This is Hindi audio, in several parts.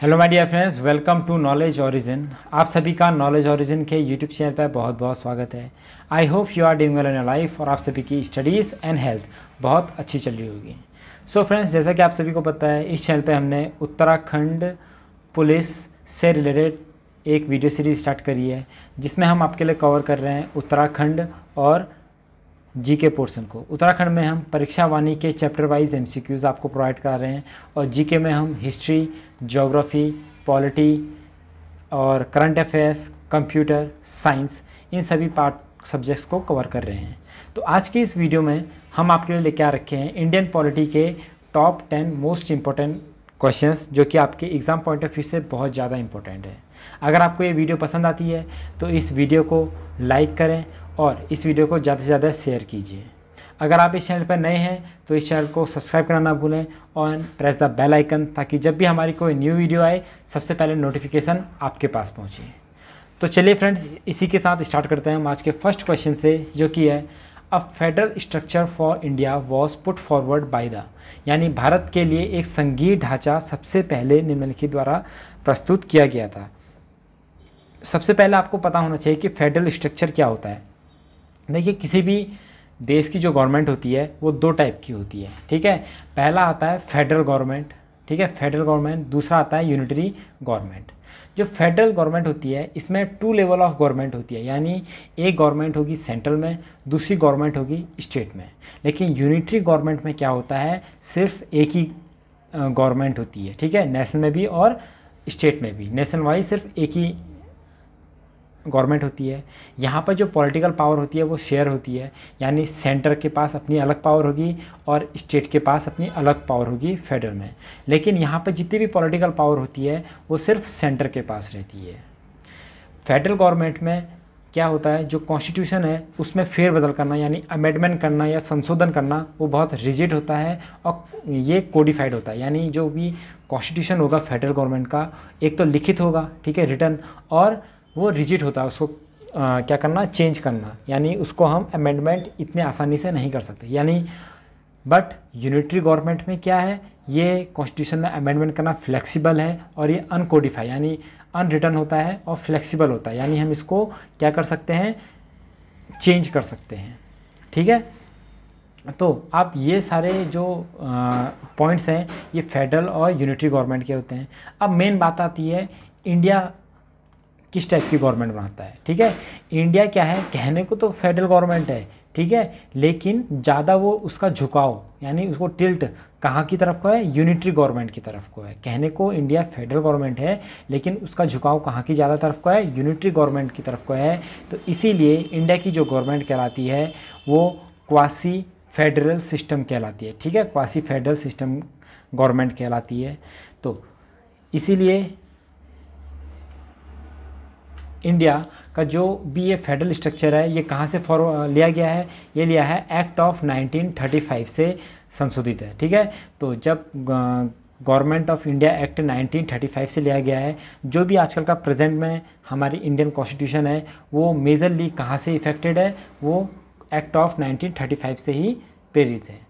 hello my dear friends welcome to knowledge origin आप सभी का नॉलेज ओरिजिन के यूट्यूब चैनल पर बहुत बहुत स्वागत है I hope you are doing well in your life और आप सभी की स्टडीज़ एंड हेल्थ बहुत अच्छी चल रही होगी सो फ्रेंड्स जैसा कि आप सभी को पता है इस चैनल पर हमने उत्तराखंड पुलिस से रिलेटेड एक वीडियो सीरीज स्टार्ट करी है जिसमें हम आपके लिए कवर कर रहे हैं उत्तराखंड और जीके पोर्शन को उत्तराखंड में हम परीक्षा वाणी के चैप्टर वाइज एमसीक्यूज आपको प्रोवाइड करा रहे हैं और जीके में हम हिस्ट्री जोग्राफ़ी पॉलिटी और करंट अफेयर्स कंप्यूटर साइंस इन सभी पार्ट सब्जेक्ट्स को कवर कर रहे हैं तो आज के इस वीडियो में हम आपके लिए लेके आ रखे हैं इंडियन पॉलिटी के top ten most important questions जो कि आपके एग्ज़ाम पॉइंट ऑफ व्यू से बहुत ज़्यादा इंपॉर्टेंट है अगर आपको ये वीडियो पसंद आती है तो इस वीडियो को लाइक करें और इस वीडियो को ज़्यादा से ज़्यादा शेयर कीजिए अगर आप इस चैनल पर नए हैं तो इस चैनल को सब्सक्राइब करना ना भूलें और प्रेस द बेल आइकन ताकि जब भी हमारी कोई न्यू वीडियो आए सबसे पहले नोटिफिकेशन आपके पास पहुँचे तो चलिए फ्रेंड्स इसी के साथ स्टार्ट करते हैं हम आज के फर्स्ट क्वेश्चन से जो कि है a federal structure for India was put forward by the यानी भारत के लिए एक संघीय ढांचा सबसे पहले निम्नलिखित द्वारा प्रस्तुत किया गया था सबसे पहले आपको पता होना चाहिए कि फेडरल स्ट्रक्चर क्या होता है देखिए किसी भी देश की जो गवर्नमेंट होती है वो दो टाइप की होती है ठीक है पहला आता है फेडरल गवर्नमेंट ठीक है फेडरल गवर्नमेंट दूसरा आता है यूनिटरी गवर्नमेंट जो फेडरल गवर्नमेंट होती है इसमें टू लेवल ऑफ गवर्नमेंट होती है यानी एक गवर्नमेंट होगी सेंट्रल में दूसरी गवर्नमेंट होगी स्टेट में लेकिन यूनिटरी गवर्नमेंट में क्या होता है सिर्फ एक ही गवर्नमेंट होती है ठीक है नेशनल में भी और स्टेट में भी नेशन वाइज सिर्फ एक ही गवर्नमेंट होती है यहाँ पर जो पॉलिटिकल पावर होती है वो शेयर होती है यानी सेंटर के पास अपनी अलग पावर होगी और स्टेट के पास अपनी अलग पावर होगी फेडरल में लेकिन यहाँ पर जितनी भी पॉलिटिकल पावर होती है वो सिर्फ सेंटर के पास रहती है फेडरल गवर्नमेंट में क्या होता है जो कॉन्स्टिट्यूशन है उसमें फेरबदल करना यानी अमेंडमेंट करना या संशोधन करना वो बहुत रिजिड होता है और ये कोडिफाइड होता है यानी जो भी कॉन्स्टिट्यूशन होगा फेडरल गवर्नमेंट का एक तो लिखित होगा ठीक है रिटर्न और वो रिजिट होता है उसको आ, क्या करना चेंज करना यानी उसको हम अमेंडमेंट इतने आसानी से नहीं कर सकते यानी बट यूनिटरी गवर्नमेंट में क्या है ये कॉन्स्टिट्यूशन में अमेंडमेंट करना फ्लेक्सिबल है और ये अनकोडिफाई यानी अनरिटर्न होता है और फ्लेक्सिबल होता है यानी हम इसको क्या कर सकते हैं चेंज कर सकते हैं ठीक है तो आप ये सारे जो पॉइंट्स हैं ये फेडरल और यूनिटरी गवर्नमेंट के होते हैं अब मेन बात आती है इंडिया किस टाइप की गवर्नमेंट बनाता है ठीक है इंडिया क्या है कहने को तो फेडरल गवर्नमेंट है ठीक है लेकिन ज़्यादा वो उसका झुकाव यानी उसको टिल्ट कहाँ की तरफ को है यूनिटरी गवर्नमेंट की तरफ को है कहने को इंडिया फेडरल गवर्नमेंट है लेकिन उसका झुकाव कहाँ की ज़्यादा तरफ को है यूनिटरी गवर्नमेंट की तरफ को है तो इसीलिए इंडिया की जो गवर्नमेंट कहलाती है वो क्वासी फेडरल सिस्टम कहलाती है ठीक है क्वासी फेडरल सिस्टम गवर्नमेंट कहलाती है तो इसीलिए इंडिया का जो बी ए फेडरल स्ट्रक्चर है ये कहाँ से फॉर लिया गया है ये लिया है एक्ट ऑफ 1935 से संशोधित है ठीक है तो जब गवर्नमेंट ऑफ इंडिया एक्ट 1935 से लिया गया है जो भी आजकल का प्रेजेंट में हमारी इंडियन कॉन्स्टिट्यूशन है वो मेजरली कहाँ से इफेक्टेड है वो एक्ट ऑफ 1935 से ही प्रेरित है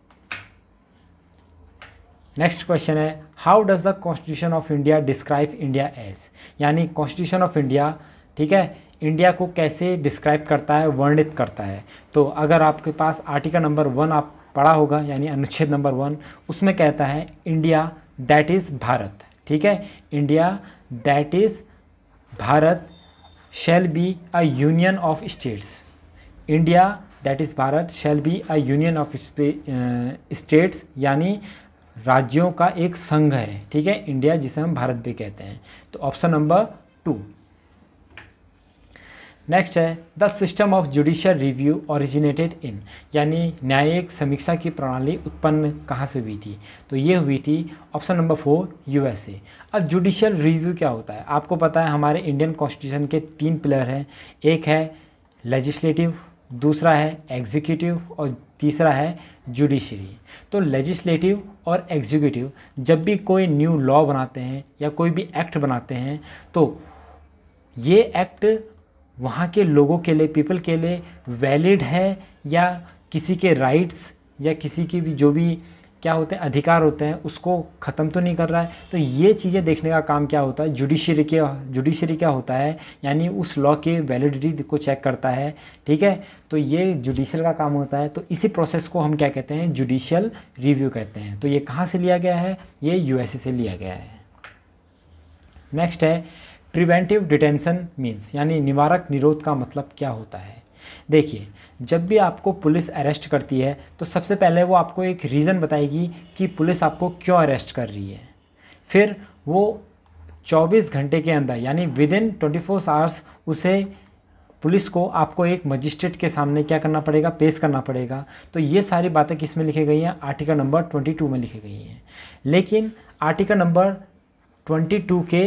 नेक्स्ट क्वेश्चन है how does the constitution of India describe India as यानी कॉन्स्टिट्यूशन ऑफ इंडिया ठीक है इंडिया को कैसे डिस्क्राइब करता है वर्णित करता है तो अगर आपके पास आर्टिकल नंबर वन आप पढ़ा होगा यानी अनुच्छेद नंबर वन उसमें कहता है इंडिया दैट इज़ भारत ठीक है India that is Bharat shall be a union of states India that is Bharat shall be a union of states यानी राज्यों का एक संघ है ठीक है इंडिया जिसे हम भारत भी कहते हैं तो ऑप्शन नंबर टू नेक्स्ट है the system of judicial review originated in यानी न्यायिक समीक्षा की प्रणाली उत्पन्न कहाँ से हुई थी तो ये हुई थी ऑप्शन नंबर फोर यूएसए अब जुडिशियल रिव्यू क्या होता है आपको पता है हमारे इंडियन कॉन्स्टिट्यूशन के तीन पिलर हैं एक है लेजिस्लेटिव दूसरा है एग्जीक्यूटिव और तीसरा है जुडिशरी तो लेजिस्लेटिव और एग्जीक्यूटिव जब भी कोई न्यू लॉ बनाते हैं या कोई भी एक्ट बनाते हैं तो ये एक्ट वहाँ के लोगों के लिए पीपल के लिए वैलिड है या किसी के राइट्स या किसी के भी जो भी क्या होते हैं अधिकार होते हैं उसको ख़त्म तो नहीं कर रहा है तो ये चीज़ें देखने का काम क्या होता है जुडिशरी के जुडिशरी क्या होता है यानी उस लॉ के वैलिडिटी को चेक करता है ठीक है तो ये जुडिशल का काम होता है तो इसी प्रोसेस को हम क्या कहते हैं जुडिशल रिव्यू कहते हैं तो ये कहाँ से लिया गया है ये यू से लिया गया है नेक्स्ट है प्रिवेंटिव डिटेंशन मीन्स यानी निवारक निरोध का मतलब क्या होता है देखिए जब भी आपको पुलिस अरेस्ट करती है तो सबसे पहले वो आपको एक रीज़न बताएगी कि पुलिस आपको क्यों अरेस्ट कर रही है फिर वो 24 घंटे के अंदर यानी within twenty four hours उसे पुलिस को आपको एक मजिस्ट्रेट के सामने क्या करना पड़ेगा पेश करना पड़ेगा तो ये सारी बातें किस में लिखी गई हैं आर्टिकल नंबर 22 में लिखी गई हैं लेकिन आर्टिकल नंबर 22 के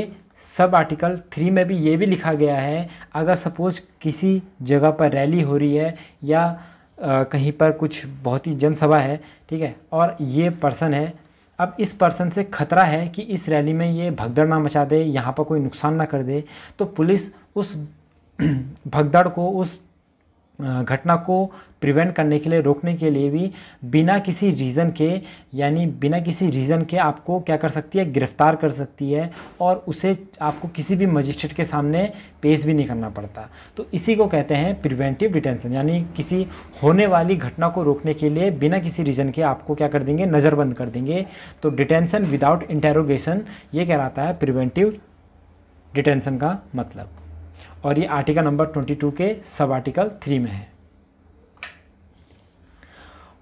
सब आर्टिकल थ्री में भी ये भी लिखा गया है अगर सपोज़ किसी जगह पर रैली हो रही है या आ, कहीं पर कुछ बहुत ही जनसभा है ठीक है और ये पर्सन है अब इस पर्सन से खतरा है कि इस रैली में ये भगदड़ ना मचा दे यहाँ पर कोई नुकसान ना कर दे तो पुलिस उस भगदड़ को उस घटना को प्रिवेंट करने के लिए रोकने के लिए भी बिना किसी रीज़न के यानी बिना किसी रीज़न के आपको क्या कर सकती है गिरफ़्तार कर सकती है और उसे आपको किसी भी मजिस्ट्रेट के सामने पेश भी नहीं करना पड़ता तो इसी को कहते हैं प्रिवेंटिव डिटेंशन यानी किसी होने वाली घटना को रोकने के लिए बिना किसी रीज़न के आपको क्या कर देंगे नज़रबंद कर देंगे तो डिटेंसन विदाउट इंटेरोगेशन ये कहलाता है प्रिवेंटिव डिटेंसन का मतलब और ये आर्टिकल नंबर 22 के सब आर्टिकल थ्री में है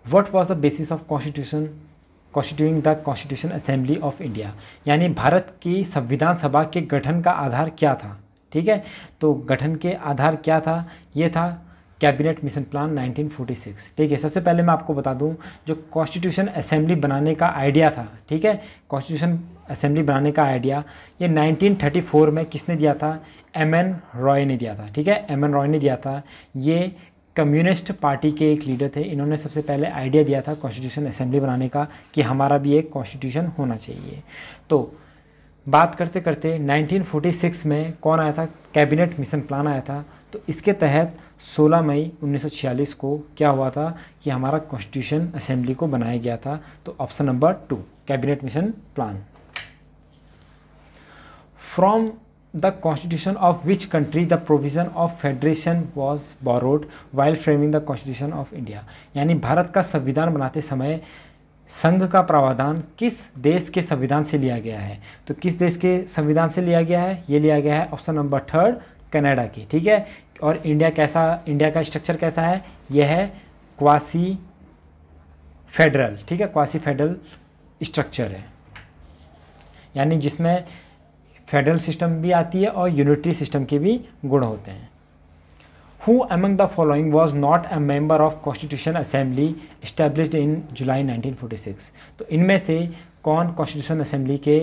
what was the basis of constitution constituting the constitution assembly of India यानी भारत की संविधान सभा के गठन का आधार क्या था ठीक है तो गठन के आधार क्या था ये था कैबिनेट मिशन प्लान 1946 ठीक है सबसे पहले मैं आपको बता दूं जो कॉन्स्टिट्यूशन असेंबली बनाने का आइडिया था ठीक है कॉन्स्टिट्यूशन असेंबली बनाने का आइडिया ये 1934 में किसने दिया था एम एन रॉय ने दिया था ठीक है एम एन रॉय ने दिया था ये कम्युनिस्ट पार्टी के एक लीडर थे इन्होंने सबसे पहले आइडिया दिया था कॉन्स्टिट्यूशन असेंबली बनाने का कि हमारा भी एक कॉन्स्टिट्यूशन होना चाहिए तो बात करते करते 1946 में कौन आया था कैबिनेट मिशन प्लान आया था तो इसके तहत 16 मई 1946 को क्या हुआ था कि हमारा कॉन्स्टिट्यूशन असेंबली को बनाया गया था तो option number two cabinet mission plan from the constitution of which country the provision of federation was borrowed while framing the constitution of India यानी भारत का संविधान बनाते समय संघ का प्रावधान किस देश के संविधान से लिया गया है तो किस देश के संविधान से लिया गया है ये लिया गया है ऑप्शन नंबर थर्ड कनाडा की ठीक है और इंडिया कैसा इंडिया का स्ट्रक्चर कैसा है यह है क्वासी फेडरल ठीक है क्वासी फेडरल स्ट्रक्चर है यानी जिसमें फेडरल सिस्टम भी आती है और यूनिटरी सिस्टम के भी गुण होते हैं who among the following was not a member of constitution assembly established in July 1946 तो इनमें से कौन कॉन्स्टिट्यूशन असेंबली के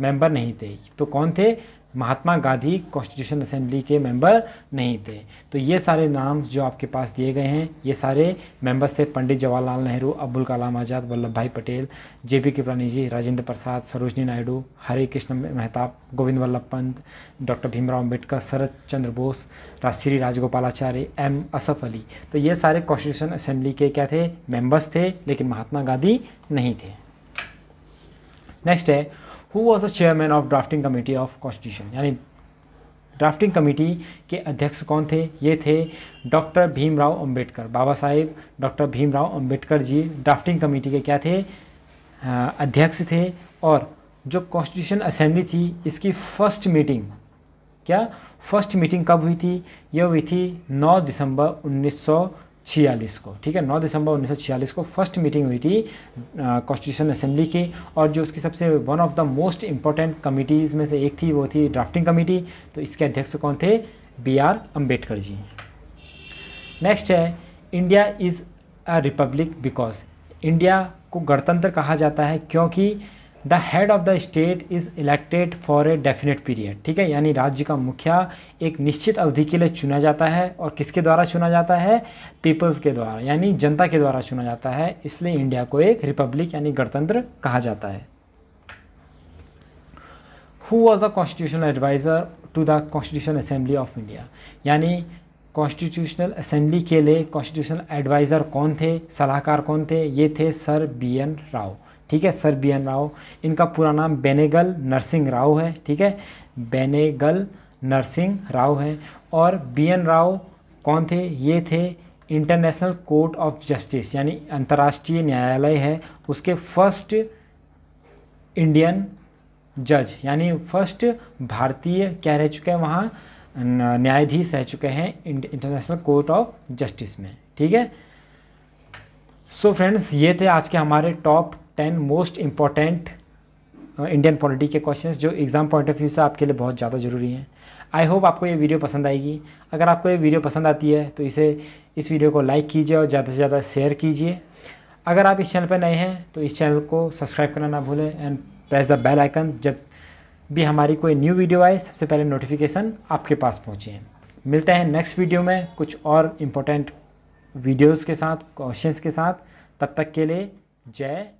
मेंबर नहीं थे तो कौन थे महात्मा गांधी कॉन्स्टिट्यूशन असेंबली के मेंबर नहीं थे तो ये सारे नाम जो आपके पास दिए गए हैं ये सारे मेंबर्स थे पंडित जवाहरलाल नेहरू अब्दुल कलाम Azad Vallabh Bhai Patel J P Kripalani ji Rajendra Prasad Sarojini Naidu Hare Krishna Mahtab Govind Vallabh Pant doctor Bhimrao Ambedkar Sharad Chandra Bose Shri Rajagopalachari M Asaf Ali तो ये सारे कॉन्स्टिट्यूशन असेंबली के क्या थे मेम्बर्स थे लेकिन महात्मा गांधी नहीं थे नेक्स्ट है who was the chairman of drafting committee of constitution यानी ड्राफ्टिंग कमेटी के अध्यक्ष कौन थे ये थे doctor Bhimrao Ambedkar Baba Saheb doctor Bhimrao Ambedkar ji drafting committee के क्या थे अध्यक्ष थे और जो कॉन्स्टिट्यूशन असेंबली थी इसकी फर्स्ट मीटिंग क्या फर्स्ट मीटिंग कब हुई थी यह हुई थी 9 दिसंबर 1900 छियालीस को ठीक है 9 दिसंबर 1946 को फर्स्ट मीटिंग हुई थी कॉन्स्टिट्यूशन असेंबली की और जो उसकी सबसे one of the most important committees में से एक थी वो थी ड्राफ्टिंग कमेटी तो इसके अध्यक्ष कौन थे B R Ambedkar ji next है India is a republic because India को गणतंत्र कहा जाता है क्योंकि the head of the state is elected for a definite period ठीक है यानी राज्य का मुखिया एक निश्चित अवधि के लिए चुना जाता है और किसके द्वारा चुना जाता है पीपल्स के द्वारा यानी जनता के द्वारा चुना जाता है इसलिए इंडिया को एक रिपब्लिक यानी गणतंत्र कहा जाता है who was the constitutional adviser to the constitution assembly of India यानी कॉन्स्टिट्यूशनल असेंबली के लिए कॉन्स्टिट्यूशनल एडवाइज़र कौन थे सलाहकार कौन थे ये थे सर बी एन राव ठीक है सर बी एन राव इनका पूरा नाम बेनेगल नरसिंह राव है ठीक है बेनेगल नरसिंह राव है और बी एन राव कौन थे ये थे इंटरनेशनल कोर्ट ऑफ जस्टिस यानी अंतर्राष्ट्रीय न्यायालय है उसके फर्स्ट इंडियन जज यानी फर्स्ट भारतीय क्या रह चुके हैं वहाँ न्यायाधीश रह चुके हैं इंटरनेशनल कोर्ट ऑफ जस्टिस में ठीक है सो so फ्रेंड्स ये थे आज के हमारे top ten most important Indian polity के क्वेश्चंस जो एग्ज़ाम पॉइंट ऑफ व्यू से आपके लिए बहुत ज़्यादा ज़रूरी हैं आई होप आपको ये वीडियो पसंद आएगी अगर आपको ये वीडियो पसंद आती है तो इसे इस वीडियो को लाइक कीजिए और ज़्यादा से ज़्यादा शेयर कीजिए अगर आप इस चैनल पर नए हैं तो इस चैनल को सब्सक्राइब करना ना भूलें and press the bell icon जब भी हमारी कोई न्यू वीडियो आए सबसे पहले नोटिफिकेशन आपके पास पहुँचे मिलते हैं नेक्स्ट वीडियो में कुछ और इम्पोर्टेंट वीडियोज़ के साथ क्वेश्चन के साथ तब तक के लिए जय